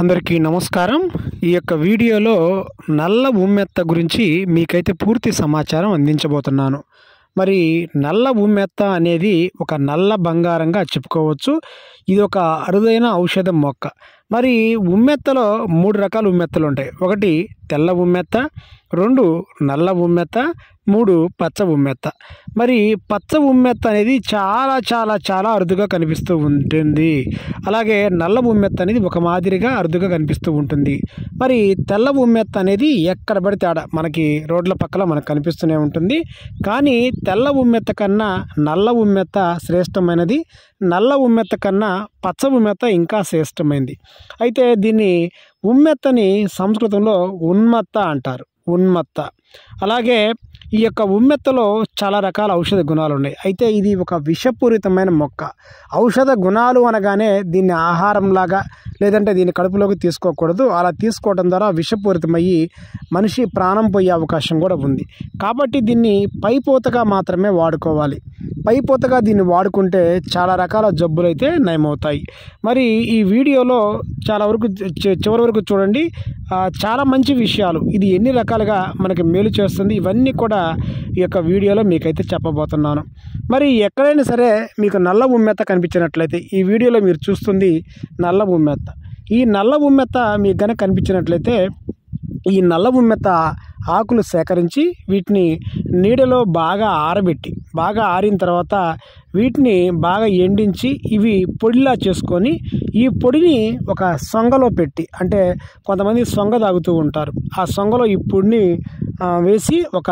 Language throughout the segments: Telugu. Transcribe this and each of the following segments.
అందరికీ నమస్కారం ఈ యొక్క వీడియోలో నల్ల భూమెత్త గురించి మీకైతే పూర్తి సమాచారం అందించబోతున్నాను మరి నల్ల భూమెత్త అనేది ఒక నల్ల బంగారంగా చెప్పుకోవచ్చు ఇది ఒక అరుదైన ఔషధం మొక్క మరి ఉమ్మెత్తలో మూడు రకాల ఉమ్మెత్తలు ఉంటాయి ఒకటి తెల్ల ఉమ్మెత్త రెండు నల్ల ఉమ్మెత్త మూడు పచ్చ ఉమ్మెత్త మరి పచ్చ ఉమ్మెత్త అనేది చాలా చాలా చాలా అరుదుగా కనిపిస్తూ ఉంటుంది అలాగే నల్ల ఉమ్మెత్త అనేది ఒక మాదిరిగా అరుదుగా కనిపిస్తూ ఉంటుంది మరి తెల్ల ఉమ్మెత్త అనేది ఎక్కడ పడితే ఆడ మనకి రోడ్ల పక్కల మనకు కనిపిస్తూనే ఉంటుంది కానీ తెల్ల ఉమ్మెత్త కన్నా నల్ల ఉమ్మెత్త శ్రేష్టమైనది నల్ల ఉమ్మెత్త కన్నా పచ్చ ఉమ్మెత్త ఇంకా శ్రేష్టమైంది అయితే దీన్ని ఉమ్మెత్తని సంస్కృతంలో ఉన్మత్త అంటారు ఉన్మత్త అలాగే ఈ యొక్క ఉమ్మెత్తలో చాలా రకాల ఔషధ గుణాలు ఉన్నాయి అయితే ఇది ఒక విషపూరితమైన మొక్క ఔషధ గుణాలు అనగానే దీన్ని ఆహారంలాగా లేదంటే దీన్ని కడుపులోకి తీసుకోకూడదు అలా తీసుకోవడం ద్వారా విషపూరితమయ్యి మనిషి ప్రాణం పోయే అవకాశం కూడా ఉంది కాబట్టి దీన్ని పైపోతగా మాత్రమే వాడుకోవాలి పైపోతగా దీన్ని వాడుకుంటే చాలా రకాల జబ్బులు అయితే నయమవుతాయి మరి ఈ వీడియోలో చాలా వరకు చివరి వరకు చూడండి చాలా మంచి విషయాలు ఇది ఎన్ని రకాలుగా మనకి మేలు చేస్తుంది ఇవన్నీ కూడా కూడా ఈ యొక్క వీడియోలో మీకైతే చెప్పబోతున్నాను మరి ఎక్కడైనా సరే మీకు నల్ల ఉమ్మెత్త కనిపించినట్లయితే ఈ వీడియోలో మీరు చూస్తుంది నల్ల ఉమ్మెత్త ఈ నల్ల ఉమ్మెత్త మీకు కనుక కనిపించినట్లయితే ఈ నల్ల ఉమ్మెత్త ఆకులు సేకరించి వీటిని నీడలో బాగా ఆరబెట్టి బాగా ఆరిన తర్వాత వీటిని బాగా ఎండించి ఇవి పొడిలా చేసుకొని ఈ పొడిని ఒక సొంగలో పెట్టి అంటే కొంతమంది సొంగ తాగుతూ ఉంటారు ఆ సొంగలో ఈ పొడిని వేసి ఒక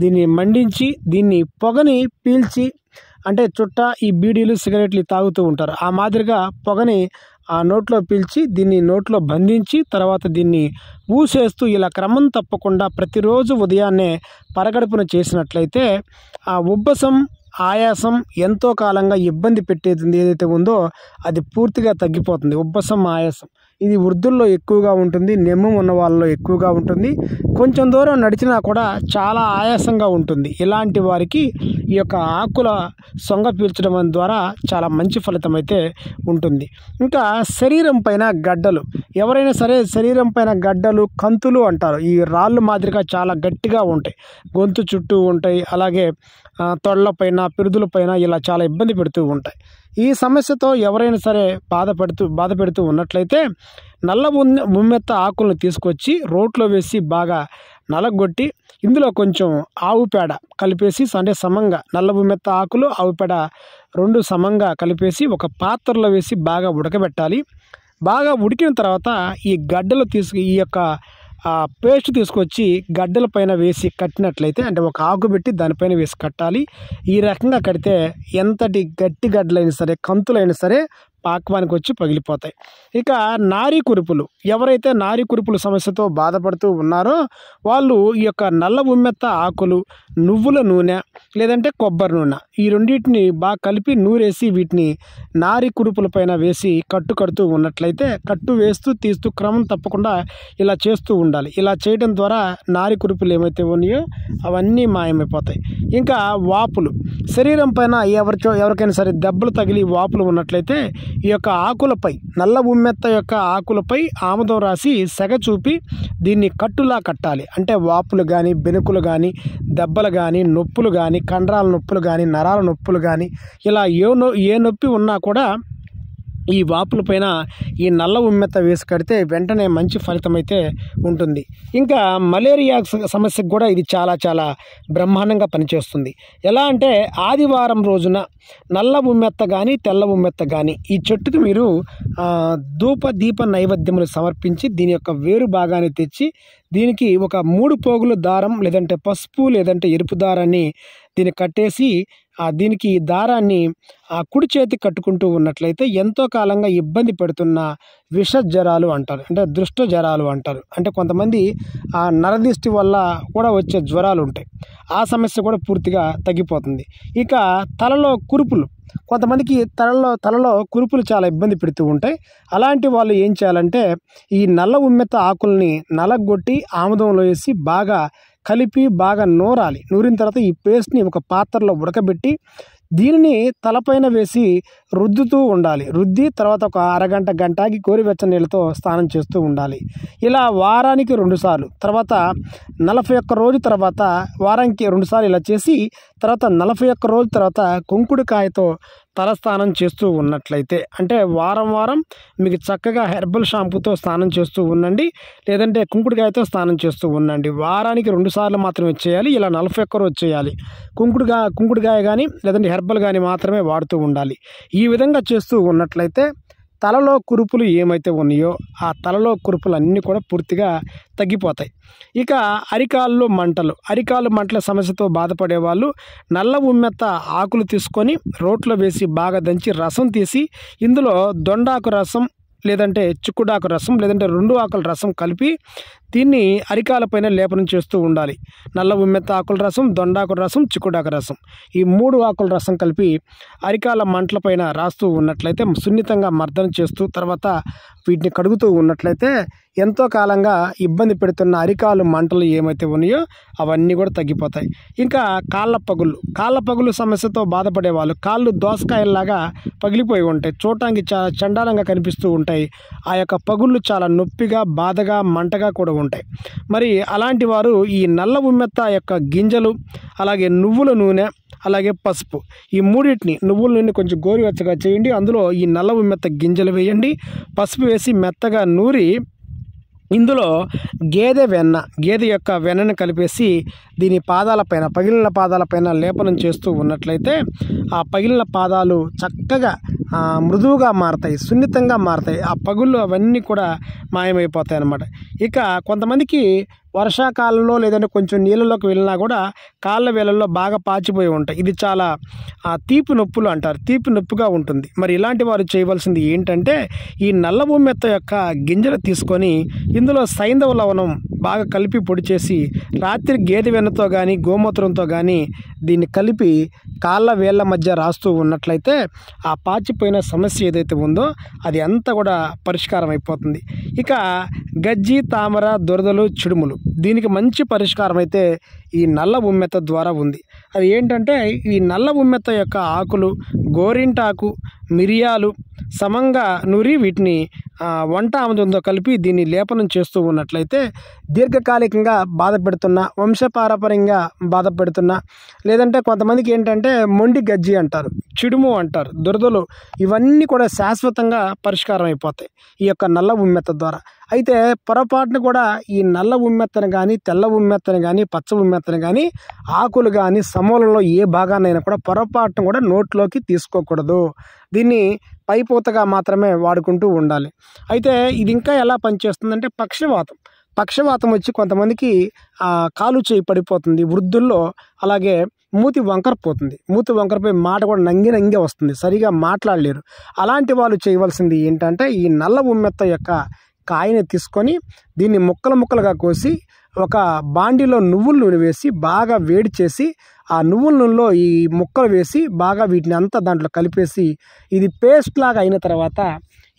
దీన్ని మండించి దీన్ని పొగని పీల్చి అంటే చుట్ట ఈ బీడీలు సిగరెట్లు తాగుతూ ఉంటారు ఆ మాదిరిగా పొగని ఆ నోట్లో పీల్చి దీన్ని నోట్లో బంధించి తర్వాత దీన్ని ఊసేస్తూ ఇలా క్రమం తప్పకుండా ప్రతిరోజు ఉదయాన్నే పరగడుపున చేసినట్లయితే ఆ ఉబ్బసం ఆయాసం ఎంతో కాలంగా ఇబ్బంది పెట్టేది ఏదైతే ఉందో అది పూర్తిగా తగ్గిపోతుంది ఉబ్బసం ఆయాసం ఇది వృద్ధుల్లో ఎక్కువగా ఉంటుంది నెమ్ము ఉన్న వాళ్ళలో ఎక్కువగా ఉంటుంది కొంచెం దూరం నడిచినా కూడా చాలా ఆయాసంగా ఉంటుంది ఇలాంటి వారికి ఈ యొక్క ఆకుల సొంగ పీల్చడం ద్వారా చాలా మంచి ఫలితం అయితే ఉంటుంది ఇంకా శరీరం పైన గడ్డలు ఎవరైనా సరే శరీరం పైన గడ్డలు కంతులు అంటారు ఈ రాళ్ళు మాదిరిగా చాలా గట్టిగా ఉంటాయి గొంతు చుట్టూ ఉంటాయి అలాగే తొడలపైన పిరుదులపైన ఇలా చాలా ఇబ్బంది పెడుతూ ఉంటాయి ఈ సమస్యతో ఎవరైనా సరే బాధపడుతూ బాధ పెడుతూ ఉన్నట్లయితే నల్ల ముమ్మెత్త ఆకులను తీసుకొచ్చి రోట్లో వేసి బాగా నలగొట్టి ఇందులో కొంచెం ఆవు పేడ కలిపేసి అంటే సమంగా నల్ల ముమ్మెత్త ఆకులు ఆవు పేడ రెండు సమంగా కలిపేసి ఒక పాత్రలో వేసి బాగా ఉడకబెట్టాలి బాగా ఉడికిన తర్వాత ఈ గడ్డలు తీసుకు ఈ యొక్క ఆ పేస్ట్ తీసుకొచ్చి గడ్డల పైన వేసి కట్టినట్లయితే అంటే ఒక ఆకు పెట్టి దానిపైన వేసి కట్టాలి ఈ రకంగా కడితే ఎంతటి గట్టి గడ్డలైనా సరే కంతులైనా సరే పాక్వానికి వచ్చి పగిలిపోతాయి ఇక నారీ కురుపులు ఎవరైతే నారీ కురుపుల సమస్యతో బాధపడుతూ ఉన్నారో వాళ్ళు ఈ యొక్క నల్ల ఉమ్మెత్త ఆకులు నువ్వుల నూనె లేదంటే కొబ్బరి నూనె ఈ రెండింటిని బాగా కలిపి నూరేసి వీటిని నారీ కురుపుల పైన వేసి కట్టు కడుతూ ఉన్నట్లయితే కట్టు వేస్తూ తీస్తూ క్రమం తప్పకుండా ఇలా చేస్తూ ఉండాలి ఇలా చేయడం ద్వారా నారీ కురుపులు ఏమైతే ఉన్నాయో అవన్నీ మాయమైపోతాయి ఇంకా వాపులు శరీరం పైన ఎవరిచో ఎవరికైనా సరే దెబ్బలు తగిలి వాపులు ఉన్నట్లయితే ఈ యొక్క ఆకులపై నల్ల ఉమ్మెత్త యొక్క ఆకులపై ఆముదం రాసి సెగ చూపి దీన్ని కట్టులా కట్టాలి అంటే వాపులు కానీ బెనుకులు కానీ దెబ్బలు కానీ నొప్పులు కానీ కండరాల నొప్పులు కానీ నరాల నొప్పులు కానీ ఇలా ఏ నొ ఏ నొప్పి ఉన్నా కూడా ఈ పైన ఈ నల్ల ఉమ్మెత్త వేసి కడితే వెంటనే మంచి ఫలితం అయితే ఉంటుంది ఇంకా మలేరియా సమస్యకు కూడా ఇది చాలా చాలా బ్రహ్మాండంగా పనిచేస్తుంది ఎలా అంటే ఆదివారం రోజున నల్ల ఉమ్మెత్త కానీ తెల్ల ఉమ్మెత్త కానీ ఈ చెట్టుకి మీరు ధూప దీప నైవేద్యములు సమర్పించి దీని యొక్క వేరు భాగాన్ని తెచ్చి దీనికి ఒక మూడు పోగులు దారం లేదంటే పసుపు లేదంటే ఎరుపు దారాన్ని దీన్ని కట్టేసి దీనికి ఈ దారాన్ని ఆ కుడి చేతి కట్టుకుంటూ ఉన్నట్లయితే ఎంతో కాలంగా ఇబ్బంది పెడుతున్న విష జ్వరాలు అంటారు అంటే దృష్ట జ్వరాలు అంటారు అంటే కొంతమంది ఆ నరదిష్టి వల్ల కూడా వచ్చే జ్వరాలు ఉంటాయి ఆ సమస్య కూడా పూర్తిగా తగ్గిపోతుంది ఇక తలలో కురుపులు కొంతమందికి తలలో తలలో కురుపులు చాలా ఇబ్బంది పెడుతూ ఉంటాయి అలాంటి వాళ్ళు ఏం చేయాలంటే ఈ నల్ల ఉమ్మెత్త ఆకుల్ని నలగొట్టి ఆముదంలో వేసి బాగా కలిపి బాగా నూరాలి నూరిన తర్వాత ఈ పేస్ట్ని ఒక పాత్రలో ఉడకబెట్టి దీనిని తలపైన వేసి రుద్దుతూ ఉండాలి రుద్ది తర్వాత ఒక అరగంట గంటకి కోరివెచ్చ నీళ్ళతో స్నానం చేస్తూ ఉండాలి ఇలా వారానికి రెండుసార్లు తర్వాత నలభై ఒక్క రోజు తర్వాత వారానికి రెండుసార్లు ఇలా చేసి తర్వాత నలభై ఒక్క రోజు తర్వాత కుంకుడుకాయతో తలస్నానం చేస్తూ ఉన్నట్లయితే అంటే వారం వారం మీకు చక్కగా హెర్బల్ షాంపూతో స్నానం చేస్తూ ఉండండి లేదంటే కుంకుడుకాయతో స్నానం చేస్తూ ఉండండి వారానికి రెండు సార్లు మాత్రమే చేయాలి ఇలా నలభై ఒక్క రోజు చేయాలి కుంకుడుగా కుంకుడుకాయ కానీ లేదంటే హెర్బల్ కానీ మాత్రమే వాడుతూ ఉండాలి ఈ విధంగా చేస్తూ ఉన్నట్లయితే తలలో కురుపులు ఏమైతే ఉన్నాయో ఆ తలలో కురుపులు అన్నీ కూడా పూర్తిగా తగ్గిపోతాయి ఇక అరికాళ్ళు మంటలు అరికాళ్ళు మంటల సమస్యతో బాధపడే వాళ్ళు నల్ల ఉమ్మెత్త ఆకులు తీసుకొని రోట్లో వేసి బాగా దంచి రసం తీసి ఇందులో దొండాకు రసం లేదంటే చిక్కుడాకు రసం లేదంటే రెండు ఆకుల రసం కలిపి దీన్ని అరికాలపైన లేపనం చేస్తూ ఉండాలి నల్ల ఉమ్మెత్త ఆకుల రసం దొండాకుల రసం చిక్కుడాకు రసం ఈ మూడు ఆకుల రసం కలిపి అరికాల మంటలపైన రాస్తూ ఉన్నట్లయితే సున్నితంగా మర్దన చేస్తూ తర్వాత వీటిని కడుగుతూ ఉన్నట్లయితే ఎంతో కాలంగా ఇబ్బంది పెడుతున్న అరికాలు మంటలు ఏమైతే ఉన్నాయో అవన్నీ కూడా తగ్గిపోతాయి ఇంకా కాళ్ళ పగుళ్ళు కాళ్ళ పగులు సమస్యతో బాధపడే వాళ్ళు కాళ్ళు దోసకాయల్లాగా పగిలిపోయి ఉంటాయి చూడటానికి చాలా చండాలంగా కనిపిస్తూ ఉంటాయి ఆ యొక్క పగుళ్ళు చాలా నొప్పిగా బాధగా మంటగా కూడా ఉంటాయి మరి అలాంటి వారు ఈ నల్ల ఉమ్మెత్త యొక్క గింజలు అలాగే నువ్వుల నూనె అలాగే పసుపు ఈ మూడింటిని నువ్వుల నూనె కొంచెం గోరువెచ్చగా చేయండి అందులో ఈ నల్ల ఉమ్మెత్త గింజలు వేయండి పసుపు వేసి మెత్తగా నూరి ఇందులో గేదె వెన్న గేదె యొక్క వెన్నను కలిపేసి దీని పాదాలపైన పగిలిన పాదాలపైన లేపనం చేస్తూ ఉన్నట్లయితే ఆ పగిలిన పాదాలు చక్కగా మృదువుగా మారతాయి సున్నితంగా మారతాయి ఆ పగుళ్ళు అవన్నీ కూడా మాయమైపోతాయి అన్నమాట ఇక కొంతమందికి వర్షాకాలంలో లేదంటే కొంచెం నీళ్ళలోకి వెళ్ళినా కూడా కాళ్ళ వేళల్లో బాగా పాచిపోయి ఉంటాయి ఇది చాలా ఆ తీపి నొప్పులు అంటారు తీపి నొప్పిగా ఉంటుంది మరి ఇలాంటి వారు చేయవలసింది ఏంటంటే ఈ నల్ల భూమెత్త యొక్క గింజలు తీసుకొని ఇందులో సైంధవ లవణం బాగా కలిపి పొడి చేసి రాత్రి గేదె వెన్నతో కానీ గోమూత్రంతో కానీ దీన్ని కలిపి కాళ్ళ వేళ్ళ మధ్య రాస్తూ ఉన్నట్లయితే ఆ పాచి ఉండిపోయిన సమస్య ఏదైతే ఉందో అది అంతా కూడా పరిష్కారం అయిపోతుంది ఇక గజ్జి తామర దురదలు చిడుములు దీనికి మంచి పరిష్కారం అయితే ఈ నల్ల ఉమ్మెత్త ద్వారా ఉంది అది ఏంటంటే ఈ నల్ల ఉమ్మెత్త యొక్క ఆకులు గోరింటాకు మిరియాలు సమంగా నూరి వీటిని వంట ఆముదంతో కలిపి దీన్ని లేపనం చేస్తూ ఉన్నట్లయితే దీర్ఘకాలికంగా బాధపెడుతున్న వంశపారపర్యంగా బాధపెడుతున్న లేదంటే కొంతమందికి ఏంటంటే మొండి గజ్జి అంటారు చిడుము అంటారు దురదలు ఇవన్నీ కూడా శాశ్వతంగా పరిష్కారం అయిపోతాయి ఈ యొక్క నల్ల ఉమ్మెత్త ద్వారా అయితే పొరపాటును కూడా ఈ నల్ల ఉమ్మెత్తను కానీ తెల్ల ఉమ్మెత్తను కానీ పచ్చ ఉమ్మెత్తను కానీ ఆకులు కానీ సమూలంలో ఏ భాగాన్నైనా కూడా పొరపాటును కూడా నోట్లోకి తీసుకోకూడదు దీన్ని పైపోతగా మాత్రమే వాడుకుంటూ ఉండాలి అయితే ఇది ఇంకా ఎలా పనిచేస్తుందంటే పక్షవాతం పక్షవాతం వచ్చి కొంతమందికి కాలు చేయి పడిపోతుంది వృద్ధుల్లో అలాగే మూతి వంకర పోతుంది మూతి వంకరపై మాట కూడా నంగి నంగి వస్తుంది సరిగా మాట్లాడలేరు అలాంటి వాళ్ళు చేయవలసింది ఏంటంటే ఈ నల్ల ఉమ్మెత్త యొక్క కాయని తీసుకొని దీన్ని ముక్కలు ముక్కలుగా కోసి ఒక బాండీలో నువ్వుల నూనె వేసి బాగా వేడి చేసి ఆ నువ్వుల నూనెలో ఈ ముక్కలు వేసి బాగా వీటిని అంతా దాంట్లో కలిపేసి ఇది పేస్ట్ లాగా అయిన తర్వాత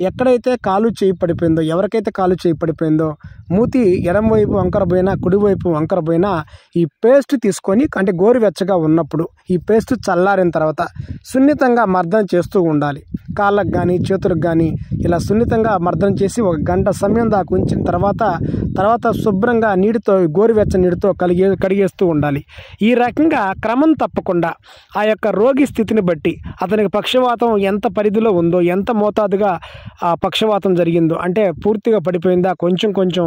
ఎక్కడైతే కాలు చేయి పడిపోయిందో ఎవరికైతే కాలు చేయి పడిపోయిందో మూతి ఎడమవైపు వంకర పోయినా కుడివైపు వంకర పోయినా ఈ పేస్ట్ తీసుకొని అంటే గోరువెచ్చగా ఉన్నప్పుడు ఈ పేస్ట్ చల్లారిన తర్వాత సున్నితంగా మర్దన చేస్తూ ఉండాలి కాళ్ళకు కానీ చేతులకు కానీ ఇలా సున్నితంగా మర్దన చేసి ఒక గంట సమయం దాకా ఉంచిన తర్వాత తర్వాత శుభ్రంగా నీటితో గోరువెచ్చ నీటితో కలిగే కడిగేస్తూ ఉండాలి ఈ రకంగా క్రమం తప్పకుండా ఆ యొక్క రోగి స్థితిని బట్టి అతనికి పక్షవాతం ఎంత పరిధిలో ఉందో ఎంత మోతాదుగా పక్షవాతం జరిగిందో అంటే పూర్తిగా పడిపోయిందా కొంచెం కొంచెం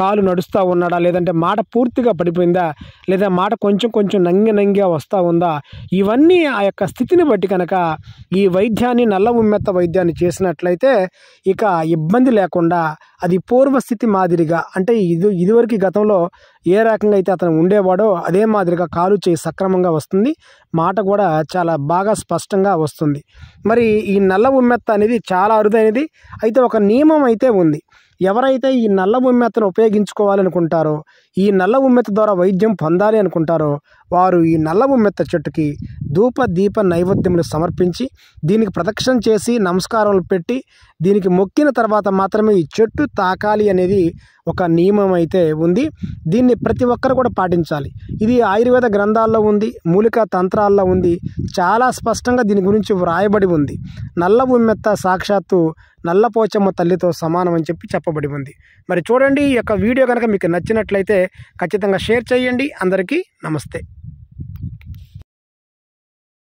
కాలు నడుస్తూ ఉన్నాడా లేదంటే మాట పూర్తిగా పడిపోయిందా లేదా మాట కొంచెం కొంచెం నంగి నంగిగా వస్తూ ఉందా ఇవన్నీ ఆ యొక్క స్థితిని బట్టి కనుక ఈ వైద్యాన్ని నల్ల ఉమ్మెత్త వైద్యాన్ని చేసినట్లయితే ఇక ఇబ్బంది లేకుండా అది పూర్వస్థితి మాదిరిగా అంటే ఇది ఇదివరకు గతంలో ఏ రకంగా అయితే అతను ఉండేవాడో అదే మాదిరిగా కాలు చేయి సక్రమంగా వస్తుంది మాట కూడా చాలా బాగా స్పష్టంగా వస్తుంది మరి ఈ నల్ల ఉమ్మెత్త అనేది చాలా అరుదైనది అయితే ఒక నియమం అయితే ఉంది ఎవరైతే ఈ నల్ల ఉమ్మెత్తను ఉపయోగించుకోవాలనుకుంటారో ఈ నల్ల ఉమ్మెత్త ద్వారా వైద్యం పొందాలి అనుకుంటారో వారు ఈ మెత్త చెట్టుకి ధూప దీప నైవేద్యములు సమర్పించి దీనికి ప్రదక్షిణ చేసి నమస్కారాలు పెట్టి దీనికి మొక్కిన తర్వాత మాత్రమే ఈ చెట్టు తాకాలి అనేది ఒక నియమం అయితే ఉంది దీన్ని ప్రతి ఒక్కరు కూడా పాటించాలి ఇది ఆయుర్వేద గ్రంథాల్లో ఉంది మూలిక తంత్రాల్లో ఉంది చాలా స్పష్టంగా దీని గురించి వ్రాయబడి ఉంది నల్ల ఉమ్మెత్త సాక్షాత్తు నల్లపోచమ్మ తల్లితో సమానం అని చెప్పి చెప్పబడి ఉంది మరి చూడండి ఈ యొక్క వీడియో కనుక మీకు నచ్చినట్లయితే ఖచ్చితంగా షేర్ చేయండి అందరికీ నమస్తే